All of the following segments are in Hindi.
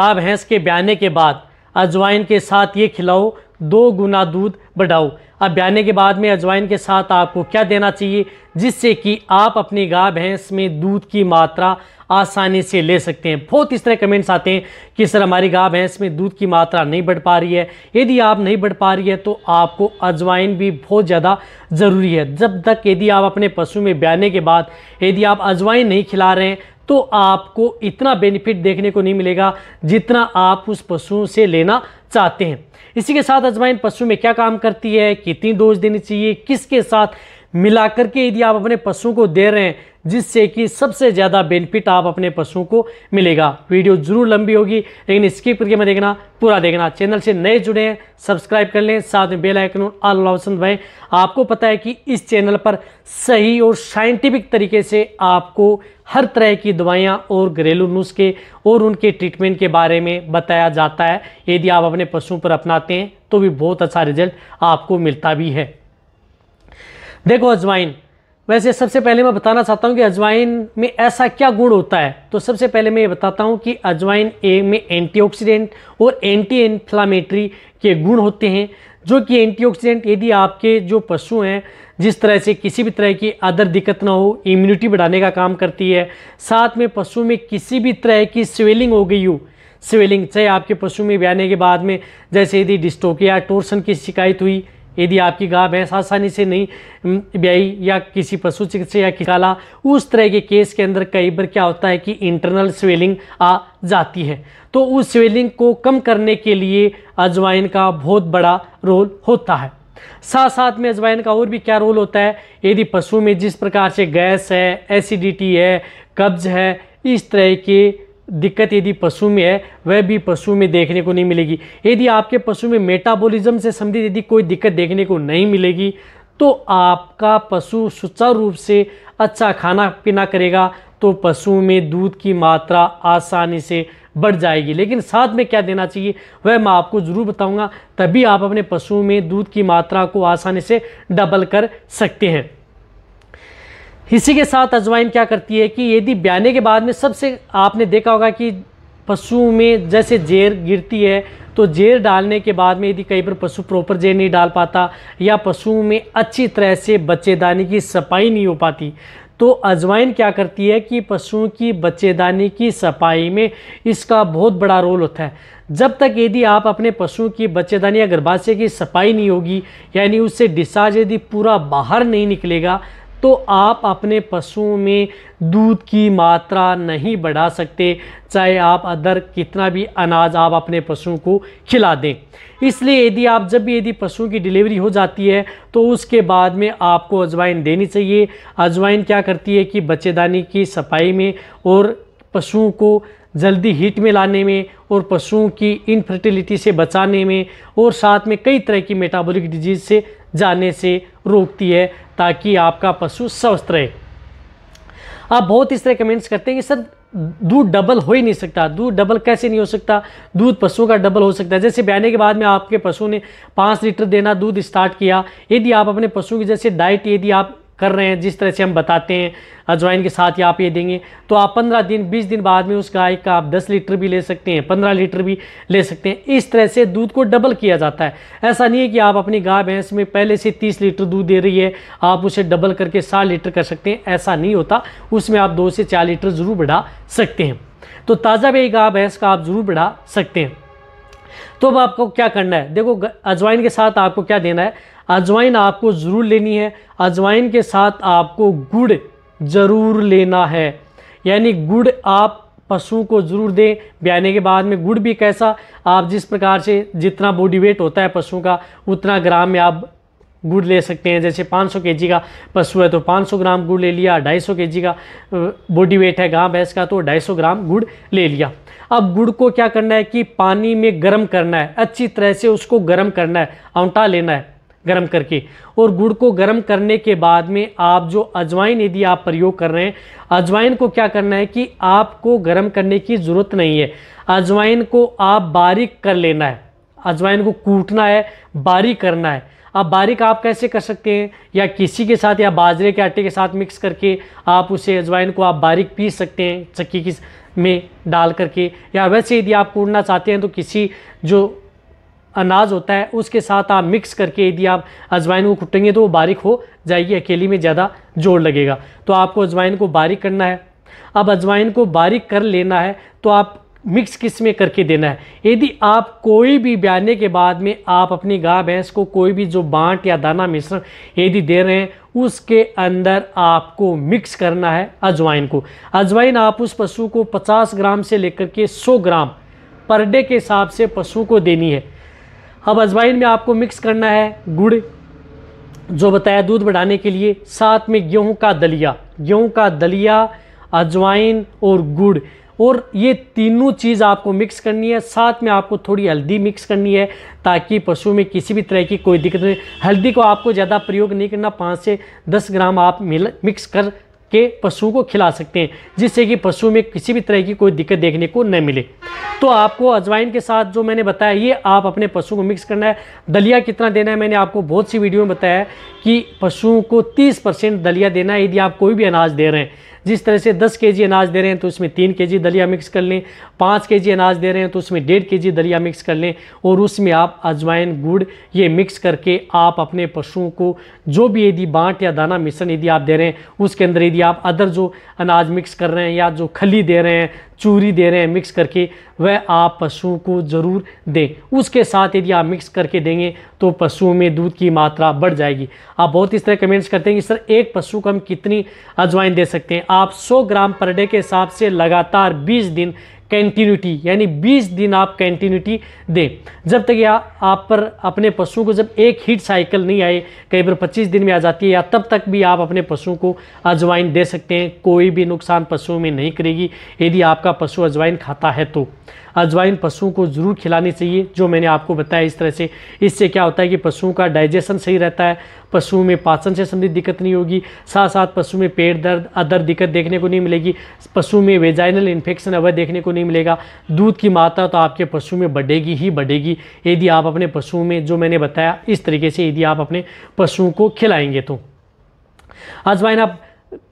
गाय भैंस के ब्याने के बाद अजवाइन के साथ ये खिलाओ दो गुना दूध बढ़ाओ अब ब्याने के बाद में अजवाइन के साथ आपको क्या देना चाहिए जिससे कि आप अपनी गाय भैंस में दूध की मात्रा आसानी से ले सकते हैं बहुत इस तरह कमेंट्स आते हैं कि सर हमारी गाय भैंस में दूध की मात्रा नहीं बढ़ पा रही है यदि आप नहीं बढ़ पा रही है तो आपको अजवाइन भी बहुत ज़्यादा ज़रूरी है जब तक यदि आप अपने पशु में ब्याने के बाद यदि आप अजवाइन नहीं खिला रहे हैं तो आपको इतना बेनिफिट देखने को नहीं मिलेगा जितना आप उस पशुओं से लेना चाहते हैं इसी के साथ अजवाइन पशु में क्या काम करती है कितनी डोज देनी चाहिए किसके साथ मिलाकर के यदि आप अपने पशुओं को दे रहे हैं जिससे कि सबसे ज़्यादा बेनिफिट आप अपने पशुओं को मिलेगा वीडियो ज़रूर लंबी होगी लेकिन स्किप करके मैं देखना पूरा देखना चैनल से नए जुड़े हैं सब्सक्राइब कर लें साथ में बेल आइकन आल ऑप्शन भाई आपको पता है कि इस चैनल पर सही और साइंटिफिक तरीके से आपको हर तरह की दवाइयाँ और घरेलू नुस्खे और उनके ट्रीटमेंट के बारे में बताया जाता है यदि आप अपने पशुओं पर अपनाते हैं तो भी बहुत अच्छा रिजल्ट आपको मिलता भी है देखो अजवाइन वैसे सबसे पहले मैं बताना चाहता हूँ कि अजवाइन में ऐसा क्या गुण होता है तो सबसे पहले मैं ये बताता हूँ कि अजवाइन ए में एंटीऑक्सीडेंट और एंटी इन्फ्लामेटरी के गुण होते हैं जो कि एंटीऑक्सीडेंट यदि आपके जो पशु हैं जिस तरह से किसी भी तरह की अदर दिक्कत ना हो इम्यूनिटी बढ़ाने का काम करती है साथ में पशु में किसी भी तरह की स्वेलिंग हो गई हो स्वेलिंग चाहे आपके पशु में ब्याने के बाद में जैसे यदि डिस्टोकिया टोर्सन की शिकायत हुई यदि आपकी गाय भैंस आसानी से नहीं ब्याई या किसी पशु चिकित्सा या किसाला उस तरह के केस के अंदर कई बार क्या होता है कि इंटरनल स्वेलिंग आ जाती है तो उस स्वेलिंग को कम करने के लिए अजवाइन का बहुत बड़ा रोल होता है साथ साथ में अजवाइन का और भी क्या रोल होता है यदि पशु में जिस प्रकार से गैस है एसिडिटी है कब्ज है इस तरह के दिक्कत यदि पशु में है वह भी पशु में देखने को नहीं मिलेगी यदि आपके पशु में मेटाबॉलिज्म से संबंधित यदि कोई दिक्कत देखने को नहीं मिलेगी तो आपका पशु सुचारू रूप से अच्छा खाना पीना करेगा तो पशु में दूध की मात्रा आसानी से बढ़ जाएगी लेकिन साथ में क्या देना चाहिए वह मैं आपको ज़रूर बताऊंगा तभी आप अपने पशुओं में दूध की मात्रा को आसानी से डबल कर सकते हैं इसी के साथ अजवाइन क्या करती है कि यदि ब्याने के बाद में सबसे आपने देखा होगा कि पशु में जैसे जेर गिरती है तो जेर डालने के बाद में यदि कहीं पर पशु प्रॉपर जेर नहीं डाल पाता या पशु में अच्छी तरह से बच्चेदानी की सफाई नहीं हो पाती तो अजवाइन क्या करती है कि पशुओं की बच्चेदानी की सफाई में इसका बहुत बड़ा रोल होता है जब तक यदि आप अपने पशुओं की बच्चेदानी या गर्भाशय की सफाई नहीं होगी यानी उससे डिस्चार्ज यदि पूरा बाहर नहीं निकलेगा तो आप अपने पशुओं में दूध की मात्रा नहीं बढ़ा सकते चाहे आप अदर कितना भी अनाज आप अपने पशुओं को खिला दें इसलिए यदि आप जब भी यदि पशुओं की डिलीवरी हो जाती है तो उसके बाद में आपको अजवाइन देनी चाहिए अजवाइन क्या करती है कि बच्चेदानी की सफाई में और पशुओं को जल्दी हीट में लाने में और पशुओं की इनफर्टिलिटी से बचाने में और साथ में कई तरह की मेटाबॉलिक डिजीज़ से जाने से रोकती है ताकि आपका पशु स्वस्थ रहे आप बहुत इस तरह कमेंट्स करते हैं कि सर दूध डबल हो ही नहीं सकता दूध डबल कैसे नहीं हो सकता दूध पशुओं का डबल हो सकता है जैसे ब्याने के बाद में आपके पशु ने पाँच लीटर देना दूध स्टार्ट किया यदि आप अपने पशुओं की जैसे डाइट यदि आप कर रहे हैं जिस तरह से हम बताते हैं अजवाइन के साथ ही आप ये देंगे तो आप पंद्रह दिन बीस दिन बाद में उस गाय का आप दस लीटर भी ले सकते हैं पंद्रह लीटर भी ले सकते हैं इस तरह से दूध को डबल किया जाता है ऐसा नहीं है कि आप अपनी गाय भैंस में पहले से तीस लीटर दूध दे रही है आप उसे डबल करके साठ लीटर कर सकते हैं ऐसा नहीं होता उसमें आप दो से चार लीटर ज़रूर बढ़ा सकते हैं तो ताज़ा भी गाय भैंस का आप ज़रूर बढ़ा सकते हैं तो अब आपको क्या करना है देखो अजवाइन के साथ आपको क्या देना है अजवाइन आपको ज़रूर लेनी है अजवाइन के साथ आपको गुड़ ज़रूर लेना है यानी गुड़ आप पशुओं को ज़रूर दें ब्याने के बाद में गुड़ भी कैसा आप जिस प्रकार से जितना बॉडी वेट होता है पशु का उतना ग्राम में आप गुड़ ले सकते हैं जैसे 500 सौ का पशु है तो 500 ग्राम गुड़ ले लिया 250 सौ का बॉडी वेट है गाँव भैंस का तो 250 ग्राम गुड़ ले लिया अब गुड़ को क्या करना है कि पानी में गर्म करना है अच्छी तरह से उसको गर्म करना है आंटा लेना है गर्म करके और गुड़ को गर्म करने के बाद में आप जो अजवाइन यदि आप प्रयोग कर रहे हैं अजवाइन को क्या करना है कि आपको गर्म करने की ज़रूरत नहीं है अजवाइन को आप बारीक कर लेना है अजवाइन को कूटना है बारीक करना है अब बारीक आप कैसे कर सकते हैं या किसी के साथ या बाजरे के आटे के साथ मिक्स करके आप उसे अजवाइन को आप बारीक पीस सकते हैं चक्की की में डाल करके या वैसे यदि आप कूटना चाहते हैं तो किसी जो अनाज होता है उसके साथ आप मिक्स करके यदि आप अजवाइन को कुटेंगे तो वो बारीक हो जाएगी अकेली में ज़्यादा जोड़ लगेगा तो आपको अजवाइन को बारीक करना है अब अजवाइन को बारीक कर लेना है तो आप मिक्स किस में करके देना है यदि आप कोई भी ब्याने के बाद में आप अपनी गाय भैंस को कोई भी जो बांट या दाना मिश्रण यदि दे रहे हैं उसके अंदर आपको मिक्स करना है अजवाइन को अजवाइन आप उस पशु को 50 ग्राम से लेकर के 100 ग्राम पर डे के हिसाब से पशु को देनी है अब अजवाइन में आपको मिक्स करना है गुड़ जो बताया दूध बढ़ाने के लिए साथ में गेहूं का दलिया गेहूं का दलिया अजवाइन और गुड़ और ये तीनों चीज़ आपको मिक्स करनी है साथ में आपको थोड़ी हल्दी मिक्स करनी है ताकि पशु में किसी भी तरह की कोई दिक्कत नहीं हल्दी को आपको ज़्यादा प्रयोग नहीं करना पाँच से दस ग्राम आप मिल मिक्स कर के पशु को खिला सकते हैं जिससे कि पशु में किसी भी तरह की कोई दिक्कत देखने को न मिले तो आपको अजवाइन के साथ जो मैंने बताया ये आप अपने पशुओं को मिक्स करना है दलिया कितना देना है मैंने आपको बहुत सी वीडियो में बताया है कि पशुओं को 30 परसेंट दलिया देना है यदि आप कोई भी अनाज दे रहे हैं जिस तरह से 10 के जी अनाज दे रहे हैं तो उसमें तीन के जी दलिया मिक्स कर लें पाँच के जी अनाज दे रहे हैं तो उसमें डेढ़ के जी दलिया मिक्स कर लें और उसमें आप अजवाइन गुड़ ये मिक्स करके आप अपने पशुओं को जो भी यदि बाँट या दाना मिश्रण यदि आप दे रहे हैं उसके अंदर यदि आप अदर जो अनाज मिक्स कर रहे हैं या जो खली दे रहे हैं चूरी दे रहे हैं मिक्स करके वह आप पशुओं को ज़रूर दें उसके साथ यदि आप मिक्स करके देंगे तो पशुओं में दूध की मात्रा बढ़ जाएगी आप बहुत इस तरह कमेंट्स करते हैं कि सर एक पशु को हम कितनी अजवाइन दे सकते हैं आप 100 ग्राम पर डे के हिसाब से लगातार 20 दिन कंटिन्यूटी यानी 20 दिन आप कंटिन्यूटी दें जब तक या आप पर अपने पशुओं को जब एक हीट साइकिल नहीं आए कई बार 25 दिन में आ जाती है या तब तक भी आप अपने पशुओं को अजवाइन दे सकते हैं कोई भी नुकसान पशुओं में नहीं करेगी यदि आपका पशु अजवाइन खाता है तो अजवाइन पशुओं को ज़रूर खिलानी चाहिए जो मैंने आपको बताया इस तरह से इससे क्या होता है कि पशुओं का डाइजेशन सही रहता है पशुओं में पाचन से संबंधित दिक्कत नहीं होगी साथ साथ पशु में पेट दर्द अदर दिक्कत देखने को नहीं मिलेगी पशु में वेजाइनल इन्फेक्शन अवैध देखने को नहीं मिलेगा दूध की मात्रा तो आपके पशु में बढ़ेगी ही बढ़ेगी यदि आप अपने पशुओं में जो मैंने बताया इस तरीके से यदि आप अपने पशुओं को खिलाएंगे तो अजवाइन आप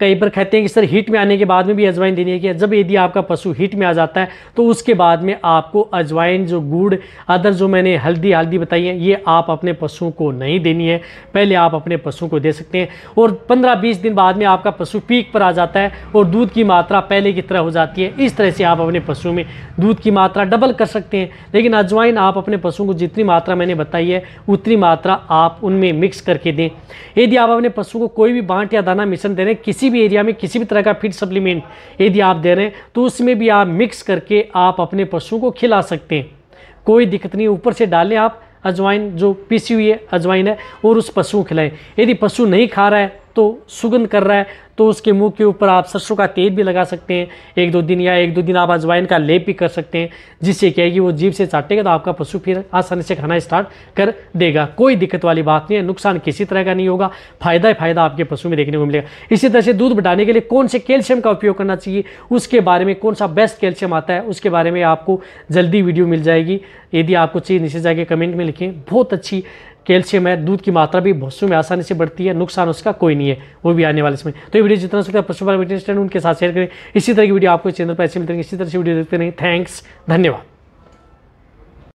कई पर कहते हैं कि सर हीट में आने के बाद में भी अजवाइन देनी है कि जब यदि आपका पशु हीट में आ जाता है तो उसके बाद में आपको अजवाइन जो गुड़ अदर जो मैंने हल्दी हल्दी बताई है ये आप अपने पशुओं को नहीं देनी है पहले आप अपने पशुओं को दे सकते हैं और 15-20 दिन बाद में आपका पशु पीक पर आ जाता है और दूध की मात्रा पहले की तरह हो जाती है इस तरह से आप अपने पशुओं में दूध की मात्रा डबल कर सकते हैं लेकिन अजवाइन आप अपने पशुओं को जितनी मात्रा मैंने बताई है उतनी मात्रा आप उनमें मिक्स करके दें यदि आप अपने पशुओं को कोई भी बांट या दाना मिश्रण दे रहे हैं किसी भी एरिया में किसी भी तरह का फीड सप्लीमेंट यदि आप दे रहे हैं तो उसमें भी आप मिक्स करके आप अपने पशुओं को खिला सकते हैं कोई दिक्कत नहीं ऊपर से डालें आप अजवाइन जो पीसी हुई है अजवाइन है और उस पशु को खिलाएं यदि पशु नहीं खा रहा है तो सुगंध कर रहा है तो उसके मुंह के ऊपर आप सरसों का तेल भी लगा सकते हैं एक दो दिन या एक दो दिन आप अजवाइन का लेप भी कर सकते हैं जिससे क्या है कि वो जीव से चाटेगा तो आपका पशु फिर आसानी से खाना स्टार्ट कर देगा कोई दिक्कत वाली बात नहीं है नुकसान किसी तरह का नहीं होगा फायदा ही फायदा आपके पशु में देखने को मिलेगा इसी तरह से दूध बढ़ाने के लिए कौन से कैल्शियम का उपयोग करना चाहिए उसके बारे में कौन सा बेस्ट कैल्शियम आता है उसके बारे में आपको जल्दी वीडियो मिल जाएगी यदि आपको चीज़ नीचे जाके कमेंट में लिखें बहुत अच्छी कैल्शियम है दूध की मात्रा भी भस्सू में आसानी से बढ़ती है नुकसान उसका कोई नहीं है वो भी आने वाले समय तो ये वीडियो जितना सकता है पशुपालन इंटरेस्ट उनके साथ शेयर करें इसी तरह की वीडियो आपको चैनल पर ऐसे मिलते हैं इसी तरह से वीडियो देखते रहें थैंक्स धन्यवाद